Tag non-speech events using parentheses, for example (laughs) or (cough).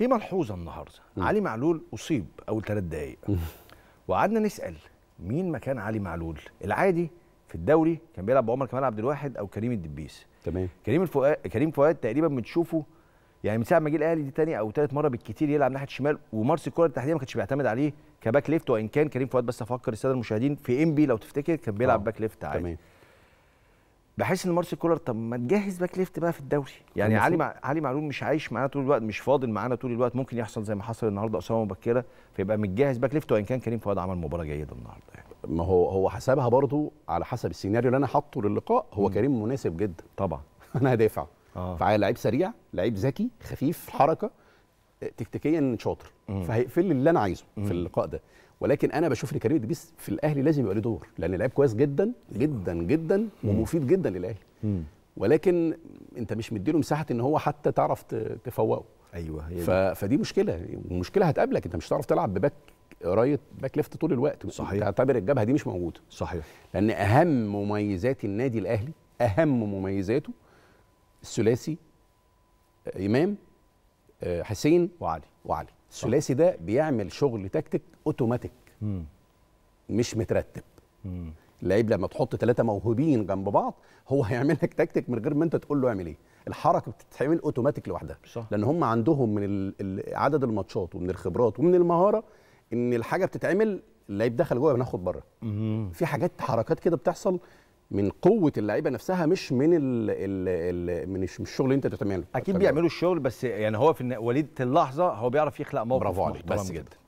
في ملحوظه النهارده علي معلول اصيب اول ثلاث دقائق وقعدنا نسال مين مكان علي معلول العادي في الدوري كان بيلعب عمر كمال عبد الواحد او كريم الدبيس تمام كريم الفؤاد كريم فؤاد تقريبا بتشوفه يعني من ساعه ما جه الاهلي دي ثاني او ثالث مره بالكتير يلعب ناحيه الشمال ومارس الكره التحديديه ما كانش بيعتمد عليه كباك ليفت وان كان كريم فؤاد بس افكر الساده المشاهدين في انبي لو تفتكر كان بيلعب آه. باك ليفت عادي تمام بحس ان مارسيل كولر طب ما تجهز باك ليفت بقى في الدوري يعني علي مع... علي معلول مش عايش معانا طول الوقت مش فاضل معانا طول الوقت ممكن يحصل زي ما حصل النهارده اسامه مبكره فيبقى متجهز باك ليفت وان كان كريم فؤاد عمل مباراه جيده النهارده يعني. ما هو هو حسبها برضو على حسب السيناريو اللي انا حاطه للقاء هو م. كريم مناسب جدا طبعا (laughs) انا هدافع آه. فعلى لعيب سريع لعيب ذكي خفيف حركه تكتيكيا شاطر فهيقفل لي اللي انا عايزه مم. في اللقاء ده ولكن انا بشوف ان كريم ادريس في الاهلي لازم يبقى له دور لان لعيب كويس جدا جدا جدا مم. ومفيد جدا للاهلي ولكن انت مش مديله مساحه ان هو حتى تعرف تفوقه ايوه هي ف... فدي مشكله ومشكله هتقابلك انت مش هتعرف تلعب بباك رايت باك ليفت طول الوقت صحيح تعتبر الجبهه دي مش موجوده صحيح لان اهم مميزات النادي الاهلي اهم مميزاته الثلاثي امام آه، حسين وعلي وعلي الثلاثي ده بيعمل شغل تكتيك اوتوماتيك مش مترتب لعيب اللعيب لما تحط ثلاثه موهوبين جنب بعض هو (laughs) هيعمل لك تكتيك من غير ما انت تقول له اعمل ايه الحركه بتتعمل اوتوماتيك لوحدها صح. لان هم عندهم من عدد الماتشات ومن الخبرات ومن المهاره ان الحاجه بتتعمل اللعيب دخل جوه بناخد بره في حاجات حركات كده بتحصل من قوه اللعيبه نفسها مش من الـ الـ الـ من الشغل اللي انت بتعمله اكيد بيعملوا الشغل بس يعني هو في وليد اللحظه هو بيعرف يخلق موقف برافو عليك بس جدا